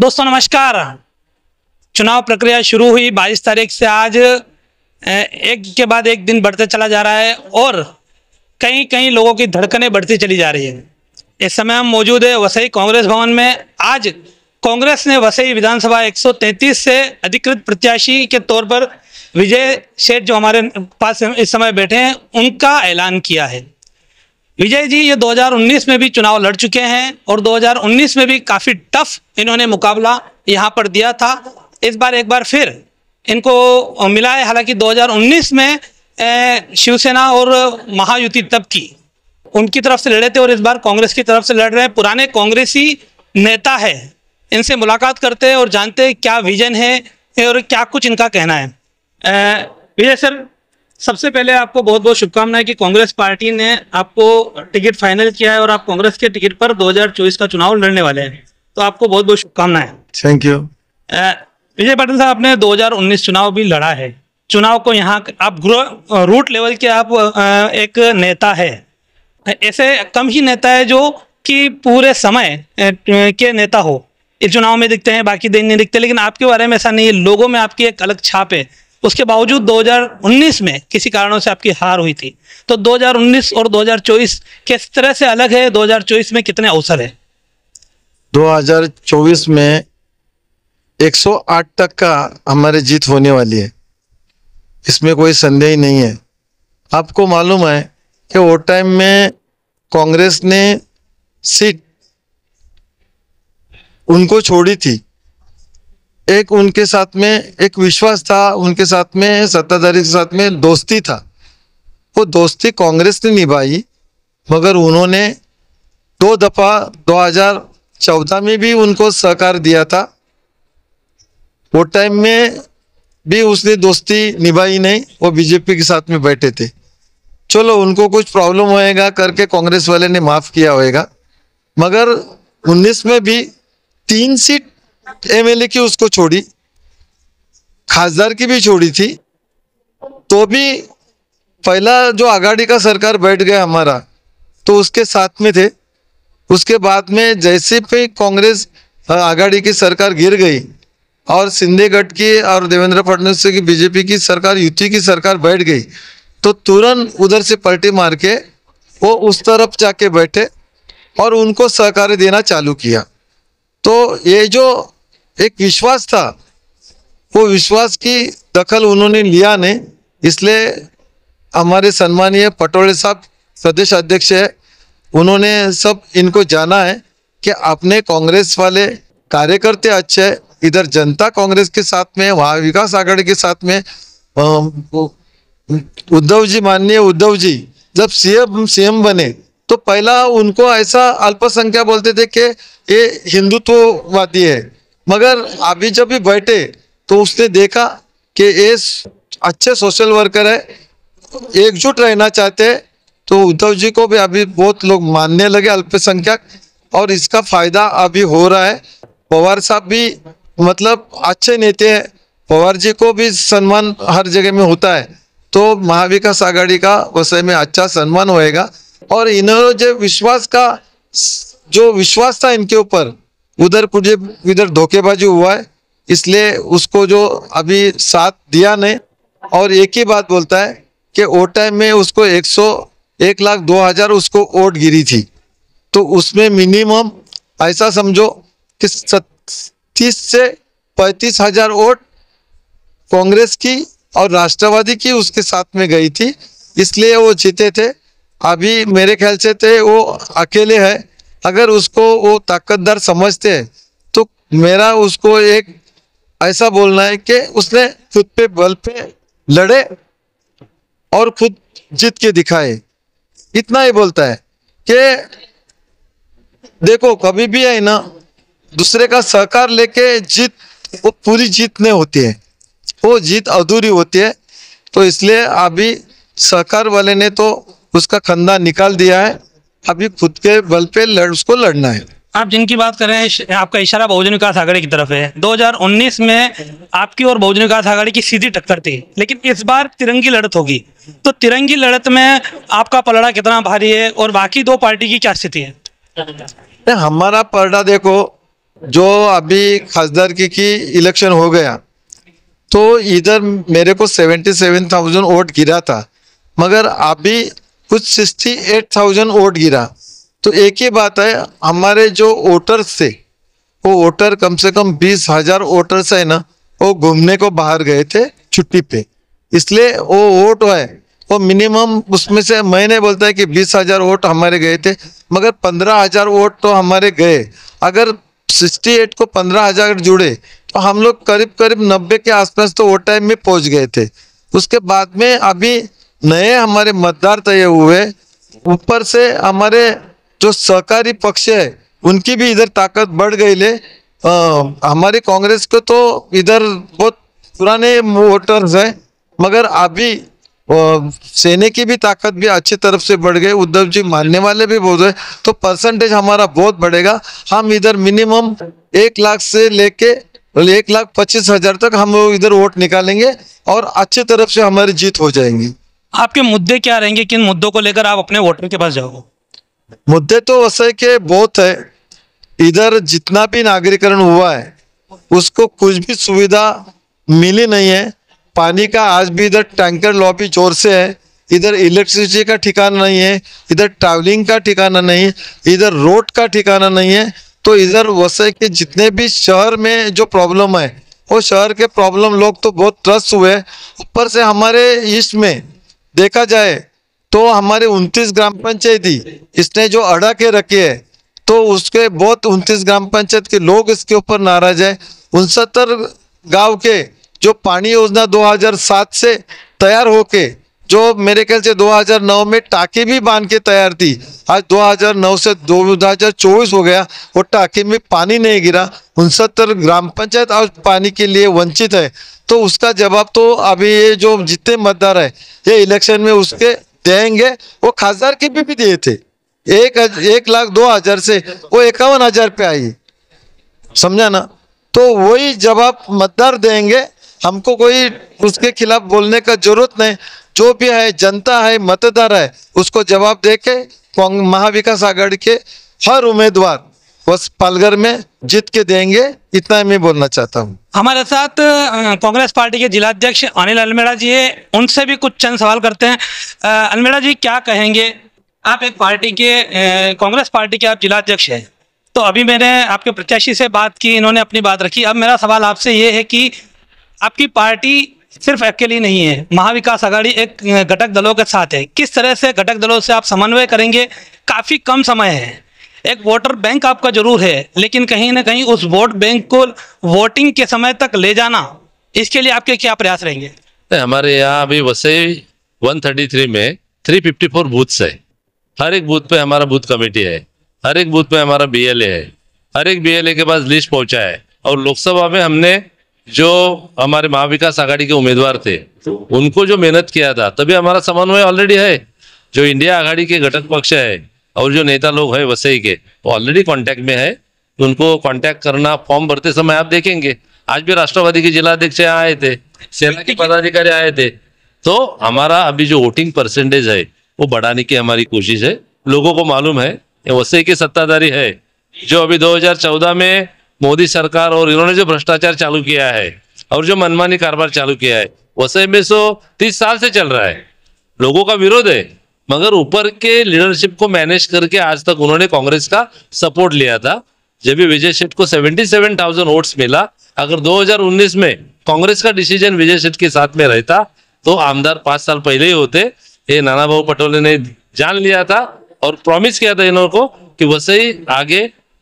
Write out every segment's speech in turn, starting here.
दोस्तों नमस्कार चुनाव प्रक्रिया शुरू हुई 22 तारीख से आज एक के बाद एक दिन बढ़ते चला जा रहा है और कई कई लोगों की धड़कनें बढ़ती चली जा रही है इस समय हम मौजूद है वसई कांग्रेस भवन में आज कांग्रेस ने वसई विधानसभा 133 से अधिकृत प्रत्याशी के तौर पर विजय सेठ जो हमारे पास इस समय बैठे हैं उनका ऐलान किया है विजय जी ये 2019 में भी चुनाव लड़ चुके हैं और 2019 में भी काफ़ी टफ इन्होंने मुकाबला यहाँ पर दिया था इस बार एक बार फिर इनको मिला है हालांकि 2019 में शिवसेना और महायुति तब की उनकी तरफ से लड़े थे और इस बार कांग्रेस की तरफ से लड़ रहे हैं पुराने कांग्रेसी नेता है इनसे मुलाकात करते हैं और जानते हैं क्या विजन है और क्या कुछ इनका कहना है विजय सर सबसे पहले आपको बहुत बहुत शुभकामनाएं कि कांग्रेस पार्टी ने आपको टिकट फाइनल किया है और आप कांग्रेस के टिकट पर 2024 का चुनाव लड़ने वाले हैं तो आपको बहुत बहुत शुभकामनाएं थैंक यू विजय पाटिल साहब आपने 2019 चुनाव भी लड़ा है चुनाव को यहाँ आप रूट लेवल के आप एक नेता है ऐसे कम ही नेता है जो कि पूरे समय के नेता हो इस चुनाव में दिखते हैं बाकी दिन नहीं दिखते लेकिन आपके बारे में ऐसा नहीं है लोगों में आपकी एक अलग छाप है उसके बावजूद 2019 में किसी कारणों से आपकी हार हुई थी तो 2019 और 2024 किस तरह से अलग है 2024 में कितने अवसर है 2024 में 108 तक का हमारे जीत होने वाली है इसमें कोई संदेह ही नहीं है आपको मालूम है कि वो टाइम में कांग्रेस ने सीट उनको छोड़ी थी एक उनके साथ में एक विश्वास था उनके साथ में सत्ताधारी के साथ में दोस्ती था वो दोस्ती कांग्रेस ने निभाई मगर उन्होंने दो दफ़ा 2014 में भी उनको सहकार दिया था वो टाइम में भी उसने दोस्ती निभाई नहीं वो बीजेपी के साथ में बैठे थे चलो उनको कुछ प्रॉब्लम होएगा करके कांग्रेस वाले ने माफ़ किया होएगा मगर 19 में भी तीन सीट एमएलए की उसको छोड़ी खासदार की भी छोड़ी थी तो भी पहला जो आघाड़ी का सरकार बैठ गया हमारा तो उसके साथ में थे उसके बाद में जैसे भी कांग्रेस आघाड़ी की सरकार गिर गई और सिंधेगढ़ की और देवेंद्र फडणवीस की बीजेपी की सरकार युति की सरकार बैठ गई तो तुरंत उधर से पलटी मार के वो उस तरफ जाके बैठे और उनको सहकार देना चालू किया तो ये जो एक विश्वास था वो विश्वास की दखल उन्होंने लिया नहीं इसलिए हमारे सम्मानीय पटोले साहब प्रदेश अध्यक्ष है उन्होंने सब इनको जाना है कि अपने कांग्रेस वाले कार्यकर्ते अच्छे है इधर जनता कांग्रेस के साथ में वहाँ विकास आघाड़ी के साथ में उद्धव जी माननीय उद्धव जी जब सीएम सीएम बने तो पहला उनको ऐसा अल्पसंख्या बोलते थे कि ये हिंदुत्ववादी है मगर अभी जब भी बैठे तो उसने देखा कि ये अच्छे सोशल वर्कर है एकजुट रहना चाहते हैं तो उद्धव जी को भी अभी बहुत लोग मानने लगे अल्पसंख्यक और इसका फायदा अभी हो रहा है पवार साहब भी मतलब अच्छे नेता हैं पवार जी को भी सम्मान हर जगह में होता है तो महाविकास आघाड़ी का वसई में अच्छा सम्मान होएगा और इन्होंने जो विश्वास का जो विश्वास था इनके ऊपर उधर मुझे इधर धोखेबाजी हुआ है इसलिए उसको जो अभी साथ दिया नहीं और एक ही बात बोलता है कि वो टाइम में उसको एक सौ एक लाख दो हज़ार उसको वोट गिरी थी तो उसमें मिनिमम ऐसा समझो कि तीस से पैंतीस हज़ार वोट कांग्रेस की और राष्ट्रवादी की उसके साथ में गई थी इसलिए वो जीते थे अभी मेरे ख्याल से थे तो वो अकेले है अगर उसको वो ताकतदार समझते हैं तो मेरा उसको एक ऐसा बोलना है कि उसने खुद पे बल पे लड़े और खुद जीत के दिखाए इतना ही बोलता है कि देखो कभी भी है ना दूसरे का सहकार लेके जीत वो पूरी जीत नहीं होती है वो जीत अधूरी होती है तो इसलिए अभी सहकार वाले ने तो उसका खंदा निकाल दिया है अभी खुद के बल पे लड़ उसको लड़ना है आप जिनकी बात कर रहे हैं आपका इशारा बहुजन विकास आघाड़ी की तरफ है 2019 में आपकी और बहुजन विकास आघाड़ी की सीधी टक्कर थी लेकिन इस बार तिरंगी लड़त होगी तो तिरंगी लड़त में आपका पलड़ा कितना भारी है और बाकी दो पार्टी की क्या स्थिति है हमारा पलड़ा देखो जो अभी खासदार की, की इलेक्शन हो गया तो इधर मेरे को सेवेंटी वोट गिरा था मगर अभी कुछ सिक्सटी एट थाउजेंड वोट गिरा तो एक ही बात है हमारे जो वोटर्स थे वो वोटर कम से कम बीस हजार वोटर्स है ना वो घूमने को बाहर गए थे छुट्टी पे इसलिए वो वोट है वो मिनिमम उसमें से मैंने बोलता है कि बीस हजार वोट हमारे गए थे मगर पंद्रह हजार वोट तो हमारे गए अगर सिक्सटी एट को पंद्रह हजार जुड़े तो हम लोग करीब करीब नब्बे के आसपास तो वोट टाइम में पहुंच गए थे उसके बाद में अभी नए हमारे मतदार तय तो हुए ऊपर से हमारे जो सहकारी पक्ष है उनकी भी इधर ताकत बढ़ गई ले हमारे कांग्रेस को तो इधर बहुत पुराने वोटर्स हैं मगर अभी सेने की भी ताकत भी अच्छी तरफ से बढ़ गई उद्धव जी मानने वाले भी बहुत रहे तो परसेंटेज हमारा बहुत बढ़ेगा हम इधर मिनिमम एक लाख से लेके एक लाख पच्चीस हजार तक हम इधर वोट निकालेंगे और अच्छी तरफ से हमारी जीत हो जाएंगी आपके मुद्दे क्या रहेंगे किन मुद्दों को लेकर आप अपने वोटर के पास जाओगे मुद्दे तो वैसे के बहुत है इधर जितना भी नागरिकरण हुआ है उसको कुछ भी सुविधा मिली नहीं है पानी का आज भी इधर टैंकर लॉबी जोर से है इधर इलेक्ट्रिसिटी का ठिकाना नहीं है इधर ट्रैवलिंग का ठिकाना नहीं है इधर रोड का ठिकाना नहीं है तो इधर वैसे के जितने भी शहर में जो प्रॉब्लम है वो शहर के प्रॉब्लम लोग तो बहुत त्रस्त हुए ऊपर से हमारे ईस्ट में देखा जाए तो हमारे 29 ग्राम पंचायती इसने जो अड़ा के रखे है तो उसके बहुत 29 ग्राम पंचायत के लोग इसके ऊपर नाराज है उनसत्तर गांव के जो पानी योजना 2007 से तैयार होके जो मेरे ख्याल से 2009 में टाके भी बांध के तैयार थी आज 2009 से 2024 हो गया और टाके में पानी नहीं गिरा उनसत्तर ग्राम पंचायत आज पानी के लिए वंचित है तो उसका जवाब तो अभी ये जो जितने मतदार है ये इलेक्शन में उसके देंगे वो खासदार के भी, भी दिए थे एक एक लाख दो हजार से वो इक्यावन हजार पे आई समझा ना तो वही जवाब मतदार देंगे हमको कोई उसके खिलाफ बोलने का जरूरत नहीं जो भी है जनता है मतदार है उसको जवाब दे के महाविकास आघाड़ी के हर उम्मीदवार बस पालघर में जीत के देंगे इतना मैं बोलना चाहता हूँ हमारे साथ कांग्रेस पार्टी के जिलाध्यक्ष अनिल अलमेड़ा जी है उनसे भी कुछ चंद सवाल करते हैं अलमेड़ा जी क्या कहेंगे आप एक पार्टी के कांग्रेस पार्टी के आप जिलाध्यक्ष हैं तो अभी मैंने आपके प्रत्याशी से बात की इन्होंने अपनी बात रखी अब मेरा सवाल आपसे ये है कि आपकी पार्टी सिर्फ अकेली नहीं है महाविकास आघाड़ी एक घटक दलों के साथ है किस तरह से घटक दलों से आप समन्वय करेंगे काफ़ी कम समय है एक वोटर बैंक आपका जरूर है लेकिन कहीं ना कहीं उस वोट बैंक को वोटिंग के समय तक ले जाना इसके लिए आपके क्या प्रयास रहेंगे हमारे यहाँ अभी वसई 133 में 354 बूथ्स है हर एक बूथ पे हमारा बूथ कमेटी है हर एक बूथ पे हमारा बीएलए है हर एक बीएलए के पास लिस्ट पहुंचा है और लोकसभा में हमने जो हमारे महाविकास आघाड़ी के उम्मीदवार थे तो उनको जो मेहनत किया था तभी हमारा समन्वय ऑलरेडी है जो इंडिया आघाड़ी के घटक पक्ष है और जो नेता लोग है वसई के वो ऑलरेडी कॉन्टैक्ट में है उनको कांटेक्ट करना फॉर्म भरते समय आप देखेंगे आज भी राष्ट्रवादी के जिलाध्यक्ष आए थे सेना के पदाधिकारी आए थे तो हमारा अभी जो वोटिंग परसेंटेज है वो बढ़ाने की हमारी कोशिश है लोगों को मालूम है वसई के सत्ताधारी है जो अभी 2014 में मोदी सरकार और इन्होंने जो भ्रष्टाचार चालू किया है और जो मनमानी कारोबार चालू किया है वैसे में सो तीस साल से चल रहा है लोगों का विरोध है मगर ऊपर के लीडरशिप को मैनेज करके आज तक उन्होंने कांग्रेस का सपोर्ट लिया था जब भी विजय सेठ को 77,000 वोट्स मिला अगर 2019 में कांग्रेस का डिसीजन विजय सेठ के साथ में रहता तो आमदार पांच साल पहले ही होते ये नाना भाऊ पटोले ने जान लिया था और प्रॉमिस किया था इन्हों को कि वैसे ही आगे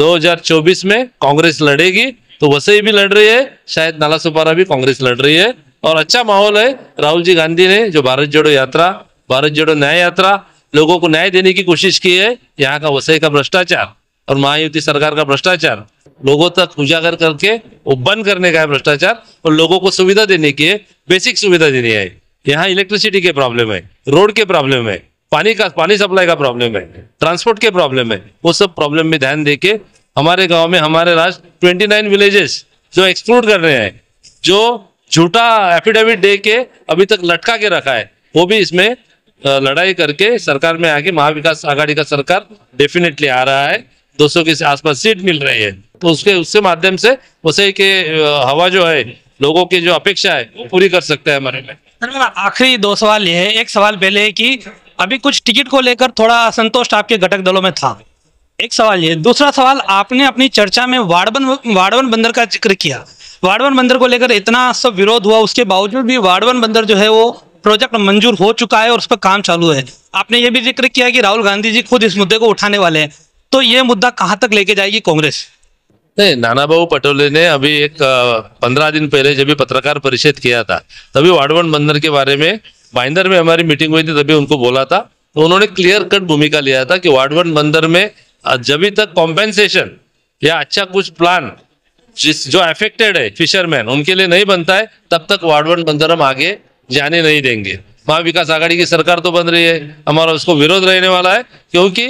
2024 में कांग्रेस लड़ेगी तो वसई भी लड़ रही है शायद नाला सुपारा भी कांग्रेस लड़ रही है और अच्छा माहौल है राहुल जी गांधी ने जो भारत जोड़ो यात्रा भारत जोड़ो न्याय यात्रा लोगों को न्याय देने की कोशिश की है यहाँ का वसई का भ्रष्टाचार और महायुति सरकार का भ्रष्टाचार लोगों तक उजागर करके वो बंद करने का है भ्रष्टाचार और लोगों को सुविधा देने की है बेसिक सुविधा देनी है यहाँ इलेक्ट्रिसिटी के प्रॉब्लम है रोड के प्रॉब्लम है पानी का पानी सप्लाई का प्रॉब्लम है ट्रांसपोर्ट के प्रॉब्लम है वो सब प्रॉब्लम में ध्यान दे के हमारे गाँव में हमारे राष्ट्र ट्वेंटी नाइन विलेजेस जो एक्सक्लूड कर रहे हैं जो झूठा एफिडेविट दे के अभी तक लटका के रखा है वो भी इसमें लड़ाई करके सरकार में आके महाविकास आघाड़ी का सरकार डेफिनेटली आ रहा है दो सौ के आसपास सीट मिल रही है तो उसके उससे माध्यम से उसे के हवा जो है लोगों की जो अपेक्षा है वो पूरी कर सकते हैं हमारे में आखिरी दो सवाल ये है एक सवाल पहले है कि अभी कुछ टिकट को लेकर थोड़ा असंतोष आपके घटक दलों में था एक सवाल ये दूसरा सवाल आपने अपनी चर्चा में वाडवन वाड़वन बंदर का जिक्र किया वाड़वन बंदर को लेकर इतना सब विरोध हुआ उसके बावजूद भी वाड़वन बंदर जो है वो प्रोजेक्ट मंजूर हो चुका है और उस पर काम चालू है आपने ये भी जिक्र किया कि राहुल गांधी जी खुद इस मुद्दे को उठाने वाले हैं तो ये मुद्दा कहाँ तक लेके जाएगी कांग्रेस नहीं नाना बाबू पटोले ने अभी एक पंद्रह दिन पहले जब भी पत्रकार परिषद किया था तभी वाडवन बंदर के बारे में बाइंदर में हमारी मीटिंग हुई थी तभी उनको बोला था तो उन्होंने क्लियर कट भूमिका लिया था कि वार्ड वन बंदर में जब तक कॉम्पेंसेशन या अच्छा कुछ प्लान जिस जो अफेक्टेड है फिशरमैन उनके लिए नहीं बनता है तब तक वार्ड वन बंदर हम आगे जाने नहीं देंगे महाविकास आघाड़ी की सरकार तो बन रही है हमारा उसको विरोध रहने वाला है क्योंकि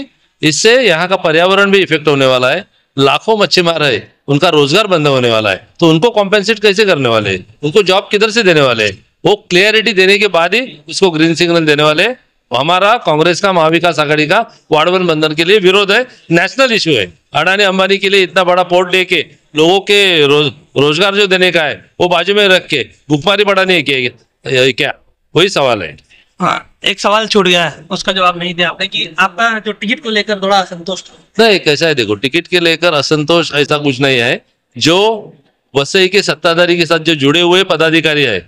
इससे यहाँ का पर्यावरण भी इफेक्ट होने वाला है लाखों मच्छीमार है उनका रोजगार बंद होने वाला है तो उनको कॉम्पेंसेट कैसे करने वाले हैं उनको जॉब किधर से देने वाले हैं वो क्लियरिटी देने के बाद ही उसको ग्रीन सिग्नल देने वाले हमारा कांग्रेस का महाविकास आघाड़ी का वार्ड बंधन के लिए विरोध है नेशनल इश्यू है अडानी अंबानी के लिए इतना बड़ा पोर्ट लेके लोगों के रोज, रोजगार जो देने का है वो बाजू में रख के भुखमारी बढ़ाने के क्या वही सवाल है हाँ एक सवाल छूट गया है उसका जवाब नहीं दिया आपने कि आपका जो टिकट को लेकर थोड़ा असंतोष नहीं कैसा है देखो टिकट के लेकर असंतोष ऐसा कुछ नहीं है जो वसई के सत्ताधारी के साथ जो जुड़े हुए पदाधिकारी है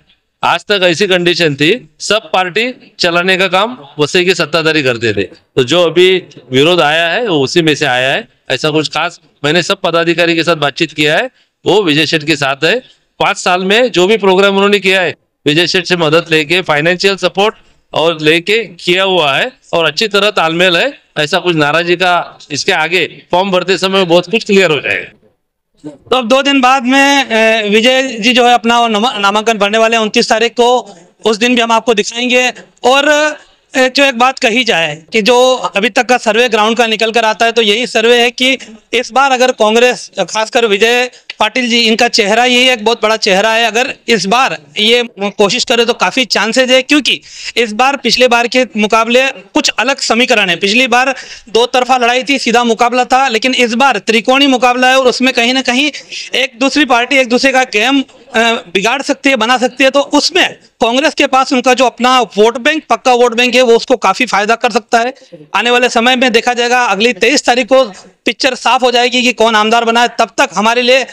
आज तक ऐसी कंडीशन थी सब पार्टी चलाने का काम वसे की सत्ताधारी करते थे तो जो अभी विरोध आया है वो उसी में से आया है ऐसा कुछ खास मैंने सब पदाधिकारी के साथ बातचीत किया है वो विजय शेठ के साथ है पांच साल में जो भी प्रोग्राम उन्होंने किया है विजय शेठ से मदद लेके फाइनेंशियल सपोर्ट और लेके किया हुआ है और अच्छी तरह तालमेल है ऐसा कुछ नाराजी का इसके आगे फॉर्म भरते समय बहुत कुछ क्लियर हो जाएगा तो अब दो दिन बाद में विजय जी जो है अपना नामांकन भरने वाले हैं उनतीस तारीख को उस दिन भी हम आपको दिखाएंगे और जो एक बात कही जाए कि जो अभी तक का सर्वे ग्राउंड का निकल कर आता है तो यही सर्वे है कि इस बार अगर कांग्रेस खासकर विजय पाटिल जी इनका चेहरा ही एक बहुत बड़ा चेहरा है अगर इस बार ये कोशिश करे तो काफ़ी चांसेज है क्योंकि इस बार पिछले बार के मुकाबले कुछ अलग समीकरण है पिछली बार दो तरफा लड़ाई थी सीधा मुकाबला था लेकिन इस बार त्रिकोणी मुकाबला है और उसमें कहीं ना कहीं एक दूसरी पार्टी एक दूसरे का गेम बिगाड़ सकती है बना सकती है तो उसमें कांग्रेस के पास उनका जो अपना वोट बैंक पक्का वोट बैंक है वो उसको काफी फायदा कर सकता है आने वाले समय में देखा जाएगा अगली तेईस तारीख को पिक्चर साफ हो जाएगी कि कौन आमदार बना है तब तक हमारे लिए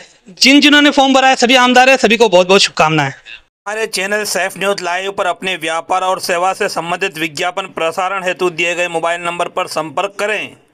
जिन जिन्होंने फॉर्म भरा है सभी आमदार है सभी को बहुत बहुत शुभकामनाएं हमारे चैनल सैफ न्यूज लाइव पर अपने व्यापार और सेवा से संबंधित विज्ञापन प्रसारण हेतु दिए गए मोबाइल नंबर पर संपर्क करें